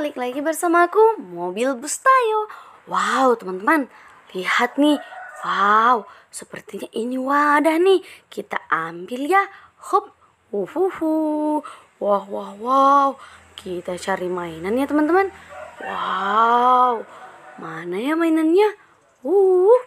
balik lagi bersama aku Mobil Bus Tayo Wow teman-teman Lihat nih Wow Sepertinya ini wadah nih Kita ambil ya Hop Uhuhu Wah wah wow Kita cari mainan ya teman-teman Wow Mana ya mainannya Uh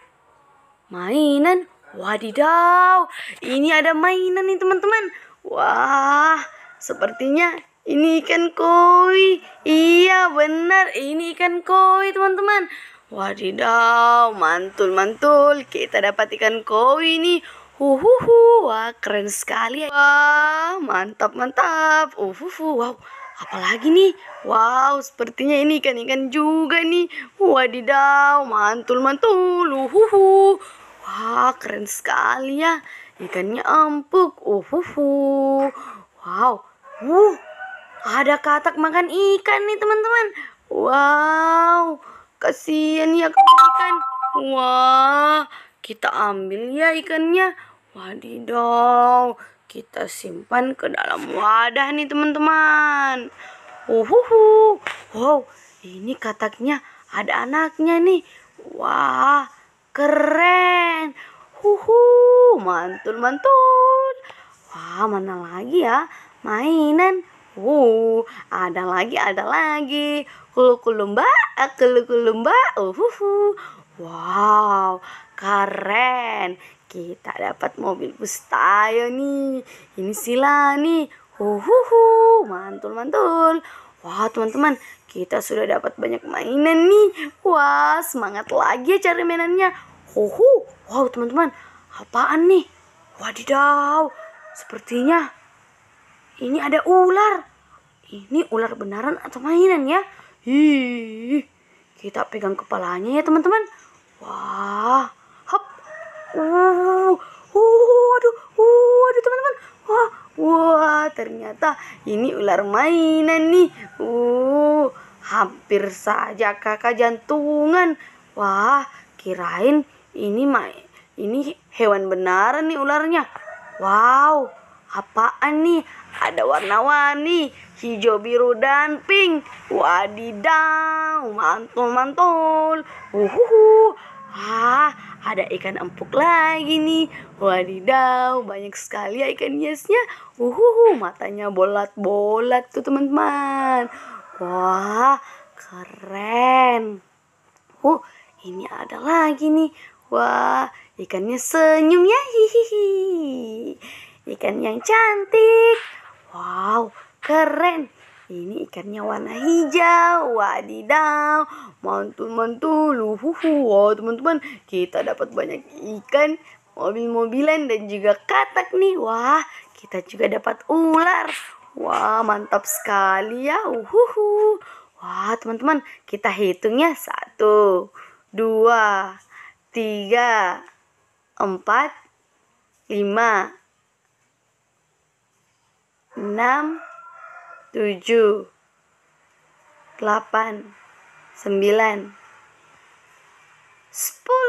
Mainan Wadidaw Ini ada mainan nih teman-teman Wah Sepertinya ini ikan koi iya benar ini ikan koi teman-teman wadidaw mantul mantul kita dapat ikan koi nih Uhuhu, wah keren sekali. Wah, mantap mantap. Uhuhu, wow. Apalagi nih? Wow, sepertinya ini ikan-ikan juga nih. Wadidaw, mantul mantul. Uhuhu. Wah, keren sekali ya. Ikannya empuk. Uhuhu. Wow. Uh, ada katak makan ikan nih teman-teman. Wow, kasihan ya ikan. Wah, kita ambil ya ikannya. Wadidaw, kita simpan ke dalam wadah nih teman-teman. Uhuhu, wow, ini kataknya ada anaknya nih. Wah, keren. Huhu, mantul-mantul. Wah, mana lagi ya mainan uh ada lagi, ada lagi. Kulu eh, kulumba, kulu uh, Uhuhu. Wow, keren. Kita dapat mobil tayo nih. Ini sila nih. Uhuhu, mantul mantul. Wah, teman-teman, kita sudah dapat banyak mainan nih. Wah, semangat lagi ya cari mainannya. uh. wow teman-teman, apaan nih? Wadidaw, sepertinya ini ada ular ini ular beneran atau mainan ya Hih, kita pegang kepalanya ya teman-teman wah hop uh uh aduh uh aduh teman-teman wah wah ternyata ini ular mainan nih uh hampir saja kakak jantungan wah kirain ini ma ini hewan beneran nih ularnya wow Apaan nih? Ada warna-warni, hijau, biru, dan pink. Wadidaw, mantul-mantul. Uhuhu. Ah, ada ikan empuk lagi nih. Wadidaw, banyak sekali ya ikan hiasnya. Uhuhu, matanya bolat-bolat tuh teman-teman. Wah, keren. Uh, ini ada lagi nih. Wah, ikannya senyum ya. Hihihi ikan yang cantik. Wow, keren. Ini ikannya warna hijau. Wadidaw. Mantul-mantul. Wow, teman-teman. Kita dapat banyak ikan, mobil-mobilan, dan juga katak nih. Wah, kita juga dapat ular. Wah, mantap sekali ya. Uhuhu. Wah, teman-teman. Kita hitungnya. Satu, dua, tiga, empat, lima, enam, tujuh, delapan, sembilan, sepuluh.